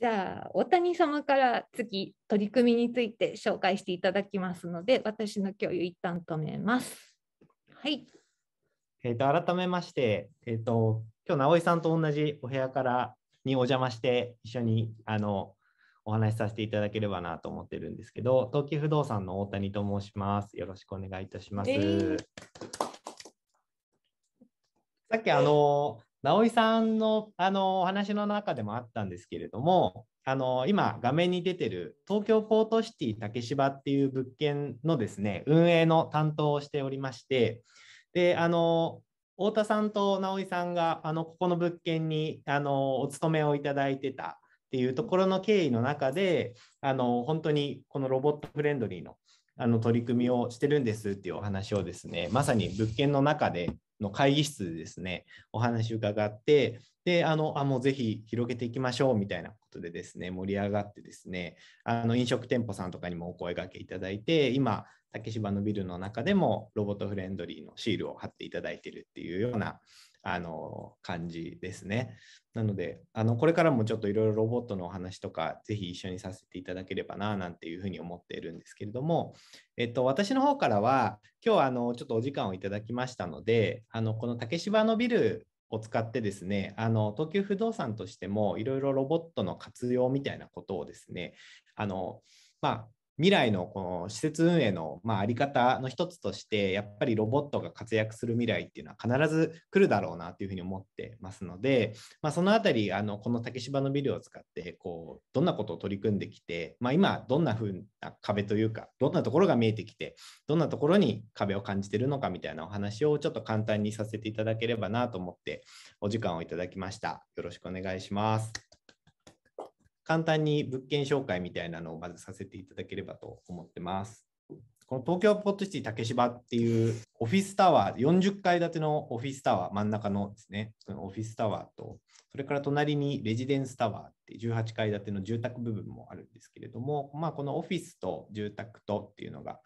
じゃあ大谷様から次取り組みについて紹介していただきますので私の共有一旦止めます。はい。えっと、改めまして、えーと、今日直井さんと同じお部屋からにお邪魔して一緒にあのお話しさせていただければなと思ってるんですけど、東急不動産の大谷と申します。よろしくお願いいたします。えー、さっきあの、直井さんのあのお話の中でもあったんですけれども、あの今、画面に出てる東京ポートシティ竹芝っていう物件のですね運営の担当をしておりまして、であの太田さんと直井さんがあのここの物件にあのお勤めをいただいてたっていうところの経緯の中で、あの本当にこのロボットフレンドリーのあの取り組みをしてるんですっていうお話をですねまさに物件の中での会議室でですね、お話伺って、で、あの、あ、もうぜひ広げていきましょうみたいなことでですね、盛り上がってですね、あの、飲食店舗さんとかにもお声掛けいただいて、今、竹芝のビルの中でもロボットフレンドリーのシールを貼っていただいているっていうようなあの感じですね。なのであのこれからもちょっといろいろロボットのお話とかぜひ一緒にさせていただければななんていうふうに思っているんですけれども、えっと、私の方からは今日あのちょっとお時間をいただきましたのであのこの竹芝のビルを使ってですねあの東急不動産としてもいろいろロボットの活用みたいなことをですねあのまあ未来のこの施設運営のまあり方の一つとしてやっぱりロボットが活躍する未来っていうのは必ず来るだろうなというふうに思ってますので、まあ、そのあたりあのこの竹芝のビルを使ってこうどんなことを取り組んできて、まあ、今どんなふうな壁というかどんなところが見えてきてどんなところに壁を感じてるのかみたいなお話をちょっと簡単にさせていただければなと思ってお時間をいただきましたよろしくお願いします。簡単に物件紹介みたいなのをまずさせていただければと思ってます。この東京ポットシティ竹芝っていうオフィスタワー、40階建てのオフィスタワー、真ん中のですね、そのオフィスタワーと、それから隣にレジデンスタワーって18階建ての住宅部分もあるんですけれども、まあ、このオフィスと住宅とっていうのが、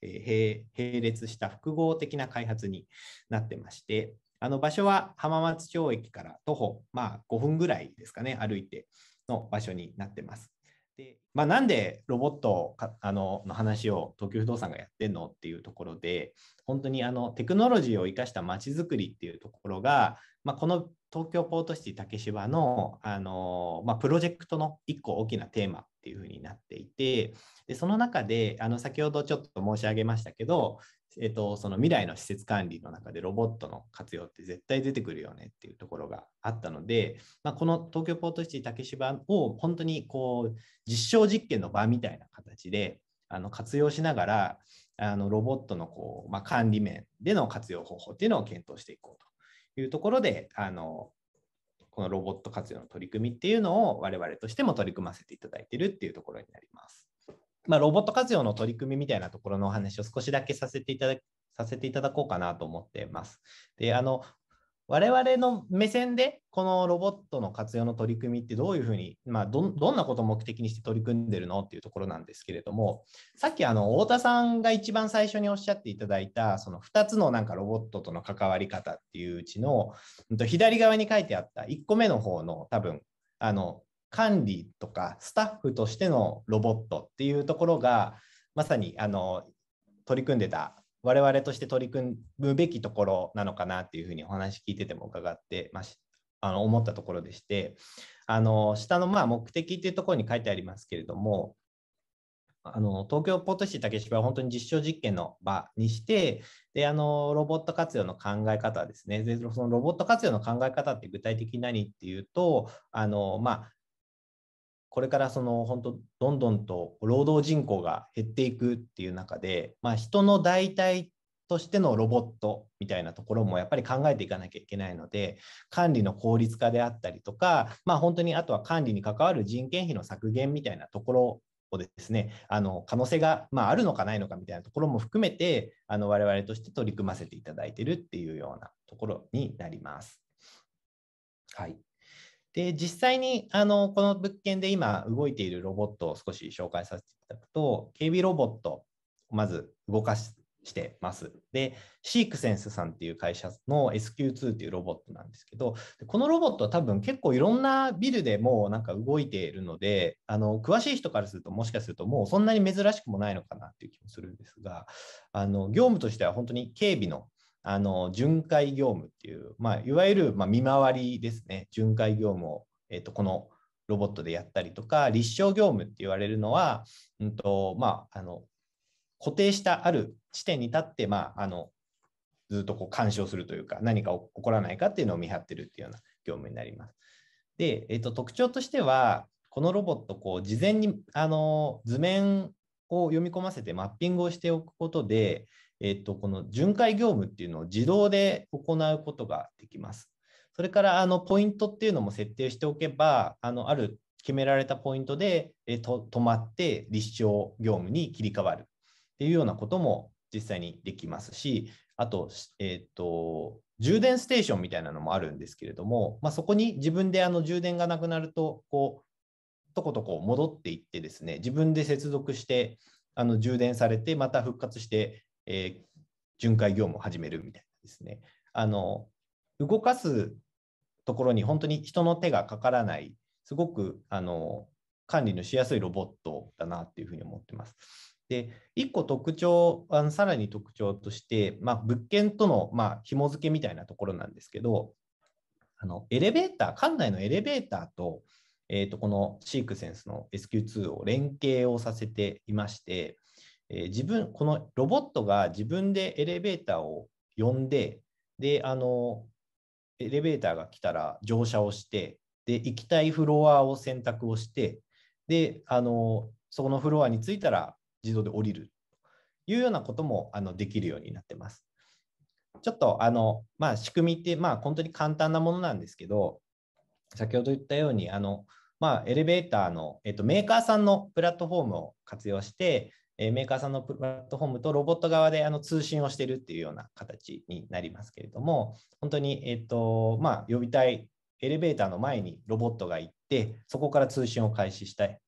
えー、並列した複合的な開発になってまして、あの場所は浜松町駅から徒歩、まあ、5分ぐらいですかね、歩いての場所になってます。でまあ、なんでロボットかあのの話を東急不動産がやってんのっていうところで本当にあのテクノロジーを生かしたまちづくりっていうところが、まあ、この東京ポートシティ竹芝のあの、まあ、プロジェクトの1個大きなテーマっていうふうになっていてでその中であの先ほどちょっと申し上げましたけどえっと、その未来の施設管理の中でロボットの活用って絶対出てくるよねっていうところがあったので、まあ、この東京ポートシティ竹芝を本当にこう実証実験の場みたいな形であの活用しながらあのロボットのこう、まあ、管理面での活用方法っていうのを検討していこうというところであのこのロボット活用の取り組みっていうのを我々としても取り組ませていただいているっていうところになります。まあ、ロボット活用の取り組みみたいなところのお話を少しだけさせていたださせていただこうかなと思ってます。であの我々の目線でこのロボットの活用の取り組みってどういうふうに、まあど、どんなことを目的にして取り組んでるのっていうところなんですけれどもさっきあの太田さんが一番最初におっしゃっていただいたその2つのなんかロボットとの関わり方っていううちの左側に書いてあった1個目の方の多分あの管理とかスタッフとしてのロボットっていうところがまさにあの取り組んでた我々として取り組むべきところなのかなっていうふうにお話聞いてても伺ってましあの思ったところでしてあの下のまあ目的っていうところに書いてありますけれどもあの東京ポートシティ竹芝は本当に実証実験の場にしてであのロボット活用の考え方ですねでそのロボット活用の考え方って具体的に何っていうとあの、まあ、これからその本当どんどんと労働人口が減っていくっていう中で、まあ、人の代替としてのロボットみたいなところもやっぱり考えていかなきゃいけないので管理の効率化であったりとか、まあ、本当にあとは管理に関わる人件費の削減みたいなところをですねあの可能性が、まあ、あるのかないのかみたいなところも含めてあの我々として取り組ませていただいてるっていうようなところになります。はいで実際にあのこの物件で今動いているロボットを少し紹介させていただくと警備ロボットをまず動かしてます。でシークセンスさんっていう会社の SQ2 っていうロボットなんですけどこのロボットは多分結構いろんなビルでもうなんか動いているのであの詳しい人からするともしかするともうそんなに珍しくもないのかなっていう気もするんですがあの業務としては本当に警備のあの巡回業務っていう、まあ、いわゆる、まあ、見回りですね巡回業務を、えーと、このロボットでやったりとか立証業務って言われるのは、うんとまあ、あの固定したある地点に立って、まあ、あのずっとこう干渉するというか何か起こらないかっていうのを見張ってるっていうような業務になります。で、えーと特徴としてはこのロボットこう事前にあの図面を読み込ませてマッピングをしておくことで、えっと、この巡回業務っていうのを自動で行うことができます。それからあのポイントっていうのも設定しておけば、あのある決められたポイントで、えと止まって立証業務に切り替わるっていうようなことも実際にできますし、あと、えっ、と、充電ステーションみたいなのもあるんですけれども、まあ、そこに自分であの充電がなくなると、こう、とことこ戻っていってですね、自分で接続して、あの充電されて、また復活して、えー、巡回業務を始めるみたいなですねあの動かすところに本当に人の手がかからないすごくあの管理のしやすいロボットだなっていうふうに思ってます。で1個特徴あのさらに特徴として、まあ、物件との、まあ、紐付けみたいなところなんですけどあのエレベーター館内のエレベーターと,、えーと、とこのシークセンスの SQ2 を連携をさせていまして、えー、自分、このロボットが自分でエレベーターを呼んで、で、あの、エレベーターが来たら乗車をして、で、行きたいフロアを選択をして、で、あの、そこのフロアに着いたら自動で降りるというようなこともあのできるようになってます。ちょっとあの、まあ、仕組みって、まあ、本当に簡単なものなんですけど、先ほど言ったように、あのまあ、エレベーターの、えっと、メーカーさんのプラットフォームを活用して、えメーカーさんのプラットフォームとロボット側であの通信をしているっていうような形になりますけれども、本当に、えっとまあ、びたいエレベーターの前にロボットが行って、そこから通信を開始したい。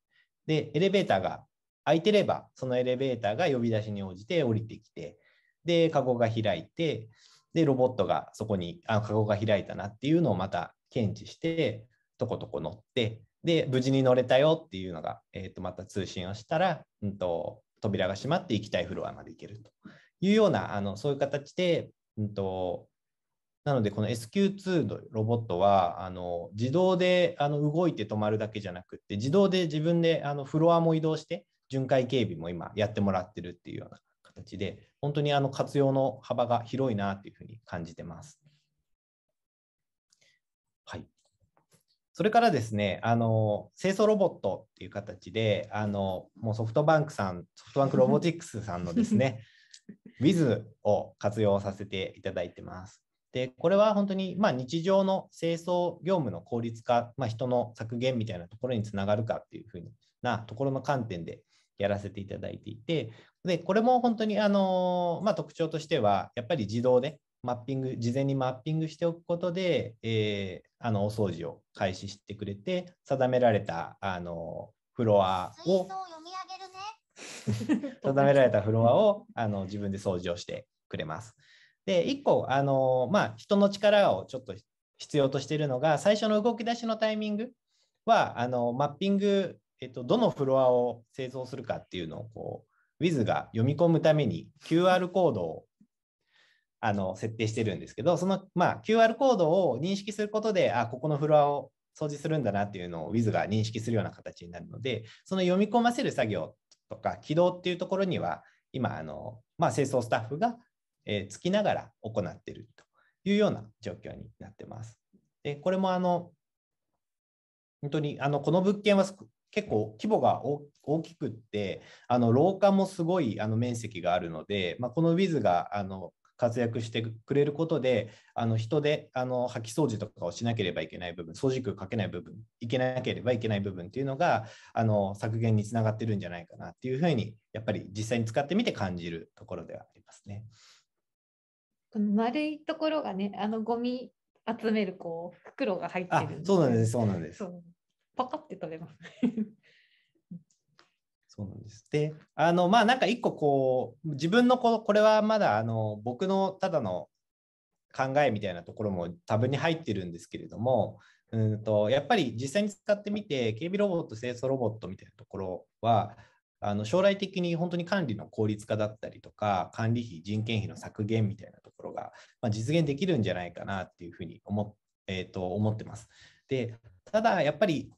で、エレベーターが空いてれば、そのエレベーターが呼び出しに応じて降りてきて、で、カゴが開いて、で、ロボットがそこに、あ、カゴが開いたなっていうのをまた検知して、とことこ乗って、で、無事に乗れたよっていうのが、えっ、ー、と、また通信をしたら、うんと、扉が閉まって行きたいフロアまで行けるというようなあのそういう形で、うんと、なのでこの SQ2 のロボットはあの自動であの動いて止まるだけじゃなくて自動で自分であのフロアも移動して巡回警備も今やってもらってるっていうような形で本当にあの活用の幅が広いなというふうに感じてます。それからですね、あの清掃ロボットっていう形で、あのもうソフトバンクさん、ソフトバンクロボティクスさんのですね、Wiz を活用させていただいてます。でこれは本当に、まあ、日常の清掃業務の効率化、まあ、人の削減みたいなところにつながるかっていうふうなところの観点でやらせていただいていてでこれも本当に、あのまあ、特徴としてはやっぱり自動でマッピング、事前にマッピングしておくことで、えー、あのお掃除を開始してくれて、定められたあのフロアを、ね、定められたフロアをあの自分で掃除をしてくれます。で、1個、あのまあ、人の力をちょっと必要としているのが、最初の動き出しのタイミングは、あのマッピング、えっと、どのフロアを製造するかっていうのをこう、Wiz が読み込むために QR コードをあの設定してるんですけど、その、まあ、QR コードを認識することで、あ、ここのフロアを掃除するんだなっていうのを Wiz が認識するような形になるので、その読み込ませる作業とか起動っていうところには、今、あのまあ、清掃スタッフが、えー、つきながら行っているというような状況になってます。でこれもあの本当にあのこの物件は結構規模が大きくってあの廊下もすごいあの面積があるので、まあ、この Wiz があの活躍してくれることであの人であの掃き掃除とかをしなければいけない部分掃除機をかけない部分いけなければいけない部分っていうのがあの削減につながってるんじゃないかなっていうふうにやっぱり実際に使ってみて感じるところではありますね。この丸いところがねあのゴミ集めるこう袋が入ってるそうなんですそうなんです。パカって取れます。そうなんです。で、あの、まあ、なんか一個こう、自分のここれはまだ、あの、僕のただの考えみたいなところも多分に入ってるんですけれども、うんと、やっぱり実際に使ってみて、警備ロボット、清掃ロボットみたいなところは、あの将来的に本当に管理の効率化だったりとか管理費人件費の削減みたいなところが、まあ、実現できるんじゃないかなっていうふうに思,、えー、と思ってます。でただやっぱり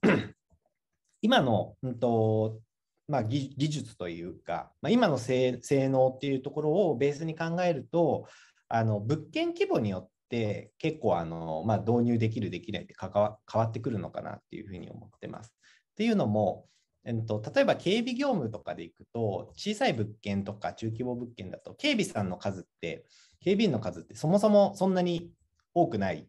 今の、うんとまあ、技術というか、まあ、今の性能っていうところをベースに考えるとあの物件規模によって結構あの、まあ、導入できるできないって変わってくるのかなっていうふうに思ってます。っていうのも、えっと、例えば警備業務とかでいくと小さい物件とか中規模物件だと警備さんの数って警備員の数ってそもそもそんなに多くない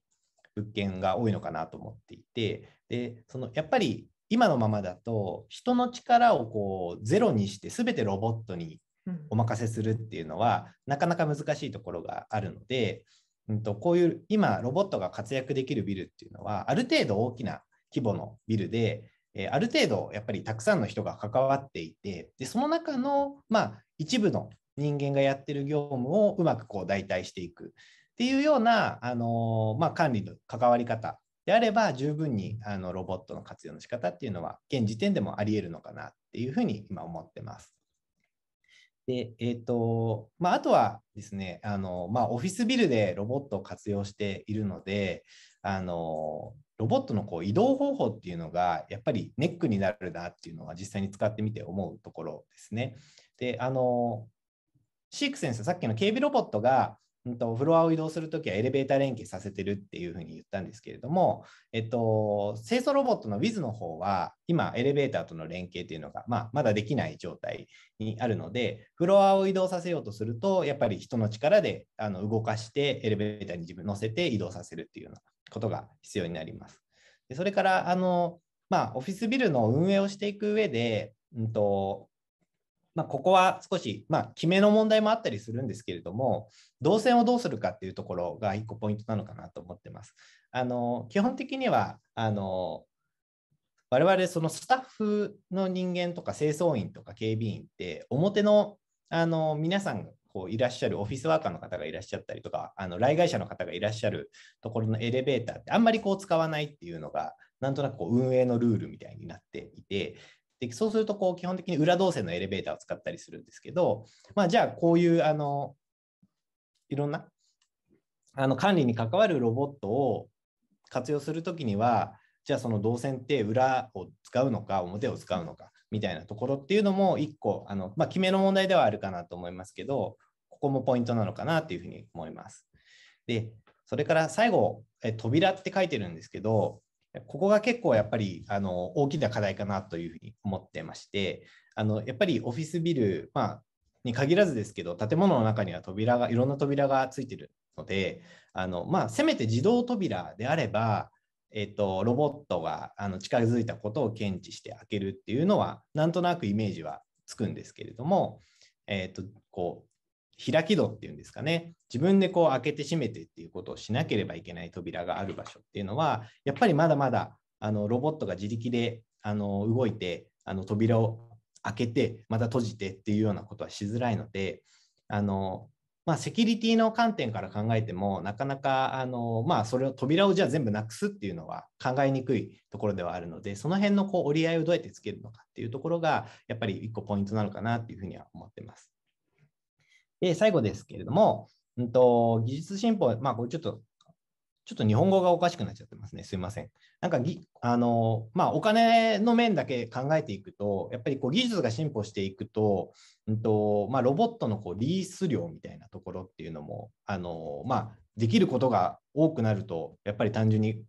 物件が多いのかなと思っていてでそのやっぱり今のままだと人の力をこうゼロにして全てロボットにお任せするっていうのは、なかなか難しいところがあるので、うん、とこういう今ロボットが活躍できるビルっていうのはある程度大きな規模のビルで、えある程度やっぱりたくさんの人が関わっていてでその中の、まあ、一部の人間がやってる業務をうまくこう代替していくっていうような、あのまあ、管理の関わり方であれば十分にあのロボットの活用の仕方っていうのは現時点でもありえるのかなっていうふうに今思ってます。で、えっ、ー、と、まあ、あとはですね、あの、まあ、オフィスビルでロボットを活用しているので、あの、ロボットのこう移動方法っていうのが、やっぱりネックになるなっていうのは実際に使ってみて思うところですね。で、あの、シークセンス、さっきの警備ロボットが、うんと、フロアを移動するときはエレベーター連携させてるっていうふうに言ったんですけれども、えっと、清掃ロボットの Wiz の方は、今、エレベーターとの連携というのが、まあ、まだできない状態にあるので、フロアを移動させようとすると、やっぱり人の力であの動かして、エレベーターに自分乗せて移動させるっていうようなことが必要になります。でそれからあの、まあ、オフィスビルの運営をしていく上で、うんとまあ、ここは少し、まあ、決めの問題もあったりするんですけれども、動線をどうするかっていうところが1個ポイントなのかなと思ってます。あの基本的にはあの我々そのスタッフの人間とか清掃員とか警備員って表のあの皆さんがこういらっしゃるオフィスワーカーの方がいらっしゃったりとかあの来外者の方がいらっしゃるところのエレベーターってあんまりこう使わないっていうのがなんとなくこう運営のルールみたいになっていてでそうするとこう基本的に裏動線のエレベーターを使ったりするんですけど、まあ、じゃあこういうあのいろんなあの管理に関わるロボットを活用するときにはじゃあその動線って裏を使うのか表を使うのかみたいなところっていうのも1個あの、まあ、決めの問題ではあるかなと思いますけどここもポイントなのかなというふうに思います。でそれから最後え扉って書いてるんですけどここが結構やっぱりあの大きな課題かなというふうに思ってまして、あのやっぱりオフィスビル、まあ、に限らずですけど、建物の中には扉が、いろんな扉がついてるので、あのまあ、せめて自動扉であれば、えっと、ロボットがあの近づいたことを検知して開けるっていうのは、なんとなくイメージはつくんですけれども、えっと、こ開き戸っていうんですかね自分でこう開けて閉めてっていうことをしなければいけない扉がある場所っていうのはやっぱりまだまだあのロボットが自力であの動いてあの扉を開けてまた閉じてっていうようなことはしづらいのであの、まあ、セキュリティの観点から考えてもなかなかあの、まあ、それを扉をじゃあ全部なくすっていうのは考えにくいところではあるのでその辺のこう折り合いをどうやってつけるのかっていうところがやっぱり一個ポイントなのかなっていうふうには思ってます。で、最後ですけれども、うんと、技術進歩、まあ、これちょっと、ちょっと日本語がおかしくなっちゃってますね。すいません。なんかぎ、あの、まあ、お金の面だけ考えていくと、やっぱりこう技術が進歩していくと、うんとまあ、ロボットのこうリース量みたいなところっていうのも、あの、まあ、できることが多くなると、やっぱり単純に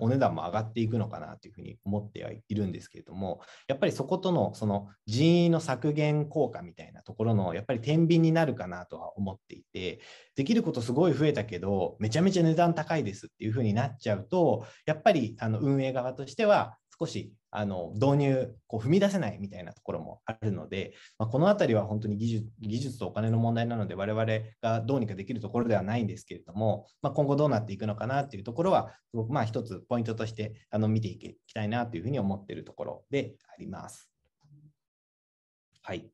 お値段も上がっていくのかなというふうに思ってはいるんですけれども、やっぱりそことのその人員の削減効果みたいなところの、やっぱり天秤になるかなとは思っていて、できることすごい増えたけど、めちゃめちゃ値段高いですっていうふうになっちゃうと、やっぱりあの運営側としては、少しあの導入こう踏み出せないみたいなところもあるので、まあ、この辺りは本当に技術技術とお金の問題なので我々がどうにかできるところではないんですけれども、まあ、今後どうなっていくのかなっていうところはまあ一つポイントとしてあの見ていきたいなというふうに思っているところであります。はい、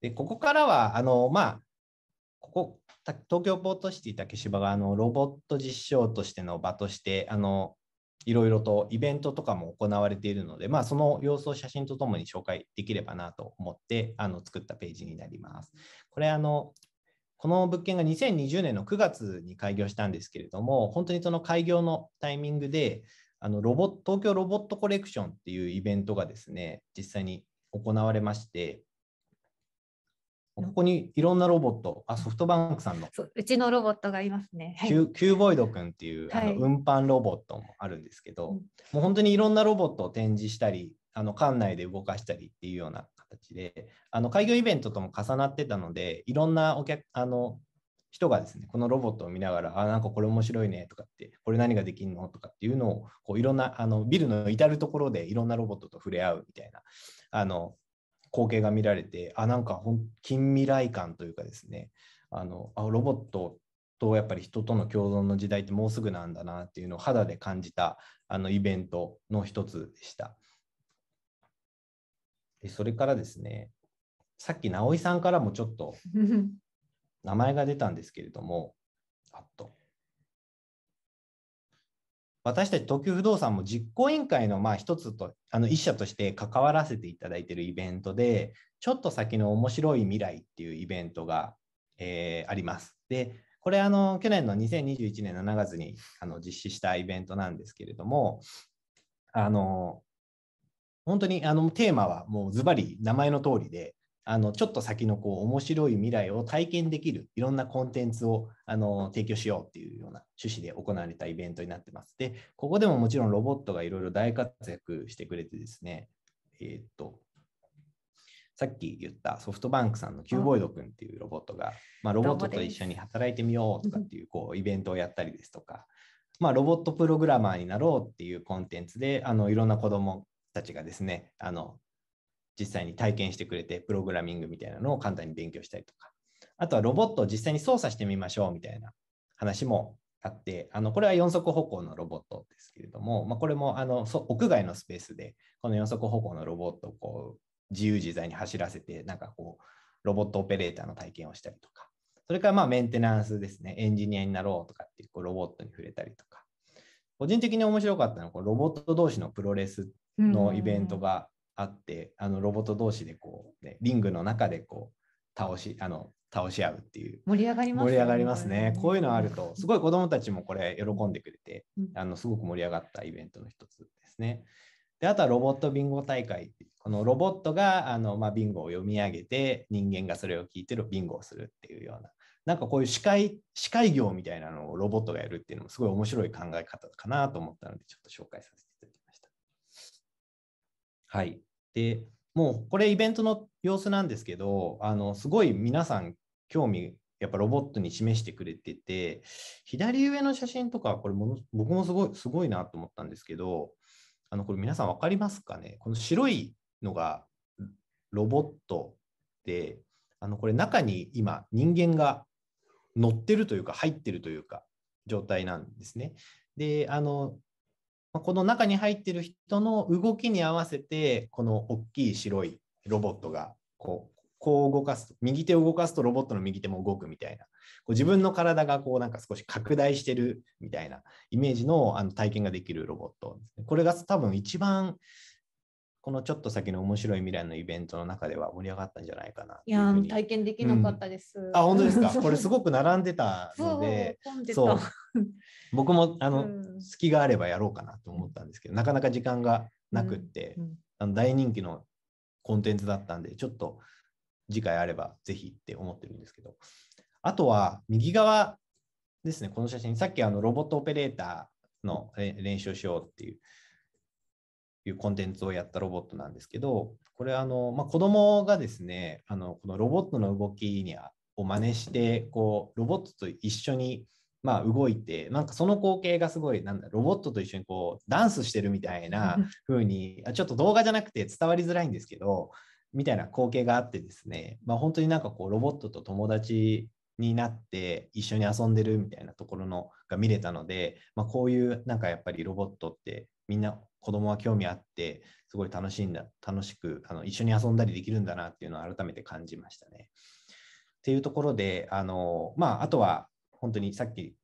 でここからはあの、まあ、ここ東京ポートシティ竹芝があのロボット実証としての場としてあのいろいろとイベントとかも行われているので、まあ、その様子を写真とともに紹介できればなと思ってあの作ったページになります。これあのこの物件が2020年の9月に開業したんですけれども、本当にその開業のタイミングで、あのロボ東京ロボットコレクションっていうイベントがですね、実際に行われまして、ここにいろんなロボット、あソフトバンクさんのうちのロボットがいますね。はい、キューボイド君っていう、あの運搬ロボットもあるんですけど、はい、もう本当にいろんなロボットを展示したり、あの館内で動かしたりっていうような形で、あの開業イベントとも重なってたので、いろんなお客あの人がですね、このロボットを見ながら、あ、なんかこれ面白いねとかって、これ何ができるのとかっていうのを、こういろんなあのビルの至るところでいろんなロボットと触れ合うみたいな、あの光景が見られて、あ、なんか近未来感というかですね、あのあロボットとやっぱり人との共存の時代ってもうすぐなんだなっていうのを肌で感じたあのイベントの一つでした。それからですね、さっき直井さんからもちょっと 名前が出たんですけれども、あっと私たち東急不動産も実行委員会のまあ一つと、あの一社として関わらせていただいているイベントで、ちょっと先の面白い未来っていうイベントが、えー、あります。で、これあの、去年の2021年7月にあの実施したイベントなんですけれども、あの本当にあのテーマはもうズバリ名前の通りで、あのちょっと先のこう面白い未来を体験できるいろんなコンテンツをあの提供しようっていうような趣旨で行われたイベントになってます。で、ここでももちろんロボットがいろいろ大活躍してくれてですね、えー、っと、さっき言ったソフトバンクさんのキューボイド君っていうロボットが、まあ、ロボットと一緒に働いてみようとかっていうこうイベントをやったりですとか、まあ、ロボットプログラマーになろうっていうコンテンツであのいろんな子どもたちがですねあの実際に体験してくれて、プログラミングみたいなのを簡単に勉強したりとか、あとはロボットを実際に操作してみましょうみたいな話もあって、あのこれは4足歩行のロボットですけれども、まあ、これもあの屋外のスペースで、この4足歩行のロボットをこう自由自在に走らせて、なんかこう、ロボットオペレーターの体験をしたりとか、それからまあメンテナンスですね、エンジニアになろうとかっていうこうロボットに触れたりとか、個人的に面白かったのは、ロボット同士のプロレスのイベントがあってあのロボット同士でこう、ね、リングの中でこう倒しあの倒し合うっていう盛り上がります、ね、盛り上がりますねこういうのあるとすごい子どもたちもこれ喜んでくれて、うん、あのすごく盛り上がったイベントの一つですねであとはロボットビンゴ大会このロボットがあの、まあ、ビンゴを読み上げて人間がそれを聞いてるビンゴをするっていうようななんかこういう司会司会業みたいなのをロボットがやるっていうのもすごい面白い考え方かなと思ったのでちょっと紹介させてはい。で、もうこれイベントの様子なんですけど、あのすごい皆さん興味、やっぱロボットに示してくれてて、左上の写真とか、これもの、僕もすごい、すごいなと思ったんですけど、あのこれ皆さん分かりますかねこの白いのがロボットで、あのこれ中に今人間が乗ってるというか入ってるというか状態なんですね。で、あのこの中に入ってる人の動きに合わせて、この大きい白いロボットがこう、こう動かすと、右手を動かすとロボットの右手も動くみたいな、こう自分の体がこうなんか少し拡大してるみたいなイメージのあの体験ができるロボットこれが多分一番このちょっと先の面白い未来のイベントの中では盛り上がったんじゃないかないや体験できなかったです、うん、あ本当ですかこれすごく並んでたのでそう 僕もあの、うん、隙があればやろうかなと思ったんですけどなかなか時間がなくって、うん、あの大人気のコンテンツだったんでちょっと次回あればぜひって思ってるんですけどあとは右側ですねこの写真さっきあのロボットオペレーターの練習をしようっていういうコンテンツをやったロボットなんですけど、これあの、まあ、子供がですね、あのこのロボットの動きにを真似してこう、ロボットと一緒にまあ、動いてなんかその光景がすごいなんだロボットと一緒にこうダンスしてるみたいな風にちょっと動画じゃなくて伝わりづらいんですけどみたいな光景があってですね、まあ、本当になんかこうロボットと友達になって一緒に遊んでるみたいなところのが見れたので、まあ、こういうなんかやっぱりロボットってみんな子供は興味あってすごい楽しんだ楽しくあの一緒に遊んだりできるんだなっていうのを改めて感じましたね。っていうところであの、まあ、あとは本当にさっき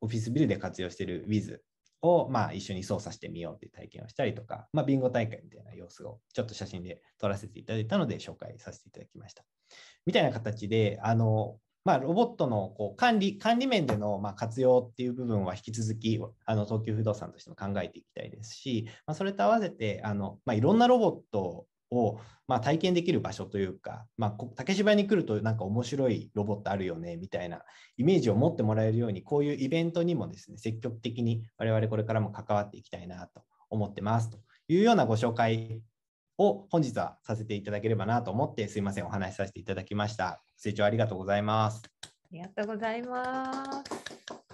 オフィスビルで活用している Wiz を、まあ、一緒に操作してみようっていう体験をしたりとか、まあ、ビンゴ大会みたいな様子をちょっと写真で撮らせていただいたので紹介させていただきました。みたいな形で、あのまあ、ロボットのこう管理管理面でのまあ活用っていう部分は引き続きあの東急不動産としても考えていきたいですし、まあ、それと合わせてあの、まあ、いろんなロボットをまあ体験できる場所というか、まあ、竹芝に来るとなんか面白いロボットあるよねみたいなイメージを持ってもらえるようにこういうイベントにもですね積極的に我々これからも関わっていきたいなと思ってますというようなご紹介を本日はさせていただければなと思って、すいません、お話しさせていただきました。ご清聴ありがとうございます。ありがとうございます。